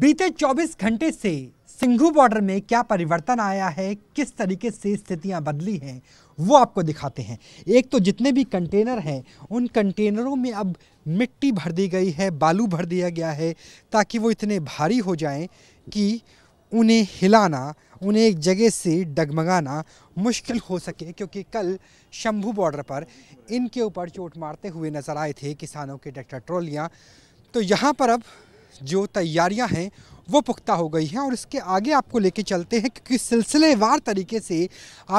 बीते 24 घंटे से सिंघू बॉर्डर में क्या परिवर्तन आया है किस तरीके से स्थितियां बदली हैं वो आपको दिखाते हैं एक तो जितने भी कंटेनर हैं उन कंटेनरों में अब मिट्टी भर दी गई है बालू भर दिया गया है ताकि वो इतने भारी हो जाएं कि उन्हें हिलाना उन्हें एक जगह से डगमगाना मुश्किल हो सके क्योंकि कल शंभू बॉर्डर पर इनके ऊपर चोट मारते हुए नज़र आए थे किसानों के ट्रैक्टर ट्रॉलियाँ तो यहाँ पर अब जो तैयारियां हैं वो पुख्ता हो गई हैं और इसके आगे आपको लेके चलते हैं क्योंकि सिलसिलेवार तरीके से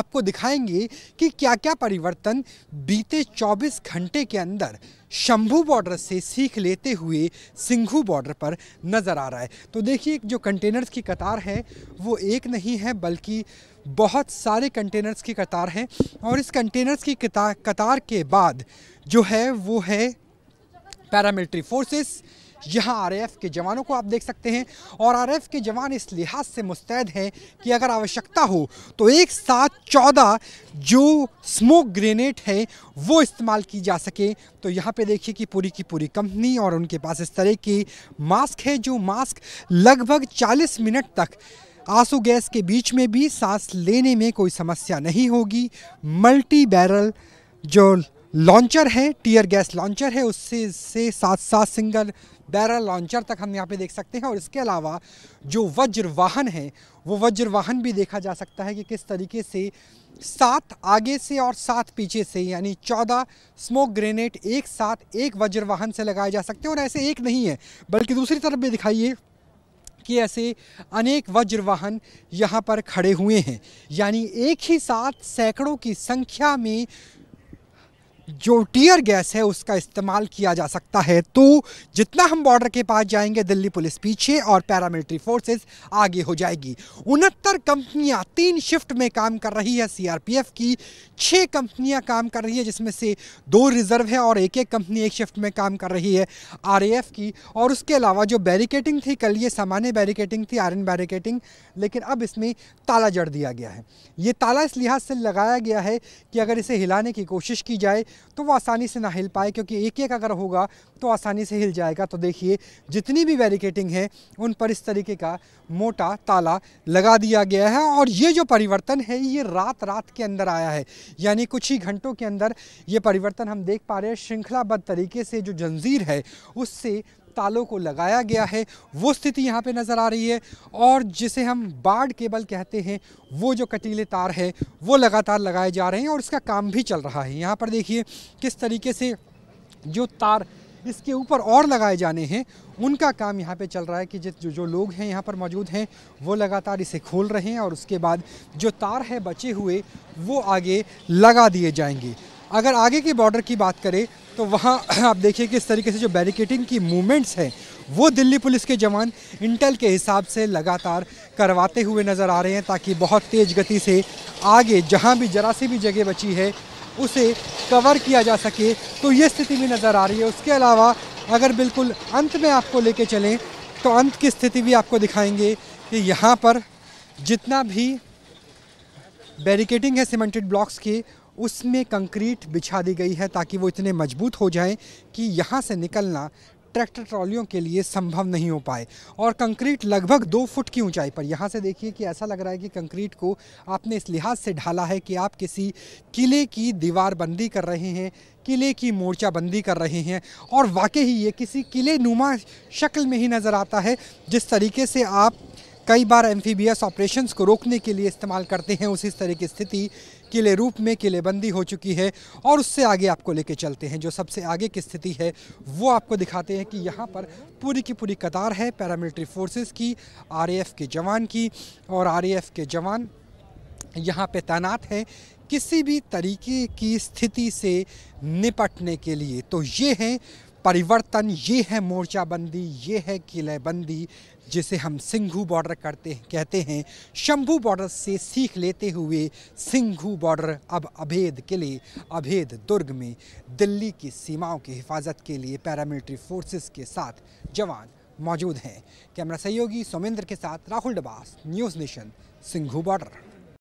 आपको दिखाएंगे कि क्या क्या परिवर्तन बीते 24 घंटे के अंदर शंभू बॉर्डर से सीख लेते हुए सिंघू बॉर्डर पर नज़र आ रहा है तो देखिए जो कंटेनर्स की कतार है वो एक नहीं है बल्कि बहुत सारे कंटेनर्स की कतार हैं और इस कंटेनर्स की कतार के बाद जो है वो है पैरामिलिट्री फोर्सेस यहाँ एफ़ के जवानों को आप देख सकते हैं और एफ के जवान इस लिहाज से मुस्तैद हैं कि अगर आवश्यकता हो तो एक साथ चौदह जो स्मोक ग्रेनेड है वो इस्तेमाल की जा सके तो यहाँ पे देखिए कि पूरी की पूरी कंपनी और उनके पास इस तरह की मास्क है जो मास्क लगभग चालीस मिनट तक आंसू गैस के बीच में भी सांस लेने में कोई समस्या नहीं होगी मल्टी बैरल जो लॉन्चर है टीयर गैस लॉन्चर है उससे से सात सात सिंगल बैरल लॉन्चर तक हम यहाँ पे देख सकते हैं और इसके अलावा जो वज्र वाहन है वो वज्र वाहन भी देखा जा सकता है कि किस तरीके से सात आगे से और सात पीछे से यानी चौदह स्मोक ग्रेनेड एक साथ एक वज्र वाहन से लगाए जा सकते हैं और ऐसे एक नहीं है बल्कि दूसरी तरफ भी दिखाइए कि ऐसे अनेक वज्र वाहन यहाँ पर खड़े हुए हैं यानी एक ही साथ सैकड़ों की संख्या में जो टीयर गैस है उसका इस्तेमाल किया जा सकता है तो जितना हम बॉर्डर के पास जाएंगे दिल्ली पुलिस पीछे और पैरामिलिट्री फोर्सेस आगे हो जाएगी उनहत्तर कंपनियां तीन शिफ्ट में काम कर रही है सीआरपीएफ की छः कंपनियां काम कर रही है जिसमें से दो रिजर्व है और एक एक कंपनी एक शिफ्ट में काम कर रही है आर की और उसके अलावा जो बैरिकेटिंग थी कल ये सामान्य बैरिकेटिंग थी आयरन बैरिकेटिंग लेकिन अब इसमें ताला जड़ दिया गया है ये ताला इस लिहाज से लगाया गया है कि अगर इसे हिलाने की कोशिश की जाए तो वो आसानी से ना हिल पाए क्योंकि एक एक अगर होगा तो आसानी से हिल जाएगा तो देखिए जितनी भी बैरिकेटिंग है उन पर इस तरीके का मोटा ताला लगा दिया गया है और ये जो परिवर्तन है ये रात रात के अंदर आया है यानी कुछ ही घंटों के अंदर ये परिवर्तन हम देख पा रहे हैं श्रृंखलाबद्ध तरीके से जो जंजीर है उससे तालों को लगाया गया है वो स्थिति यहाँ पे नज़र आ रही है और जिसे हम बाढ़ केबल कहते हैं वो जो कटीले तार है वो लगातार लगाए जा रहे हैं और इसका काम भी चल रहा है यहाँ पर देखिए किस तरीके से जो तार इसके ऊपर और लगाए जाने हैं उनका काम यहाँ पे चल रहा है कि जिस जो जो लोग हैं यहाँ पर मौजूद हैं वो लगातार इसे खोल रहे हैं और उसके बाद जो तार है बचे हुए वो आगे लगा दिए जाएंगे अगर आगे के बॉर्डर की बात करें तो वहाँ आप देखिए कि इस तरीके से जो बैरिकेटिंग की मूवमेंट्स हैं वो दिल्ली पुलिस के जवान इंटेल के हिसाब से लगातार करवाते हुए नज़र आ रहे हैं ताकि बहुत तेज़ गति से आगे जहाँ भी जरा सी भी जगह बची है उसे कवर किया जा सके तो ये स्थिति भी नज़र आ रही है उसके अलावा अगर बिल्कुल अंत में आपको लेके चलें तो अंत की स्थिति भी आपको दिखाएंगे कि यहाँ पर जितना भी बैरिकेटिंग है सीमेंटेड ब्लॉक्स की उसमें कंक्रीट बिछा दी गई है ताकि वो इतने मजबूत हो जाएं कि यहाँ से निकलना ट्रैक्टर ट्रॉलियों के लिए संभव नहीं हो पाए और कंक्रीट लगभग दो फुट की ऊंचाई पर यहाँ से देखिए कि ऐसा लग रहा है कि कंक्रीट को आपने इस लिहाज से ढाला है कि आप किसी किले की दीवार बंदी कर रहे हैं किले की मोर्चा बंदी कर रहे हैं और वाकई ही ये किसी किले नुमा शक्ल में ही नज़र आता है जिस तरीके से आप कई बार एम्फीबियस ऑपरेशंस को रोकने के लिए इस्तेमाल करते हैं उसी तरह की स्थिति किले रूप में किलेबंदी हो चुकी है और उससे आगे आपको लेके चलते हैं जो सबसे आगे की स्थिति है वो आपको दिखाते हैं कि यहाँ पर पूरी की पूरी कतार है पैरामिलिट्री फोर्सेस की आरएएफ के जवान की और आरएएफ के जवान यहाँ पे तैनात हैं किसी भी तरीके की स्थिति से निपटने के लिए तो ये हैं परिवर्तन ये है मोर्चाबंदी ये है किलेबंदी जिसे हम सिंघू बॉर्डर करते कहते हैं शंभू बॉर्डर से सीख लेते हुए सिंघू बॉर्डर अब अभेद किले अभेद दुर्ग में दिल्ली की सीमाओं की हिफाजत के लिए पैरामिलिट्री फोर्सेस के साथ जवान मौजूद हैं कैमरा सहयोगी सोमेंद्र के साथ Rahul Dabas News Nation Singhu border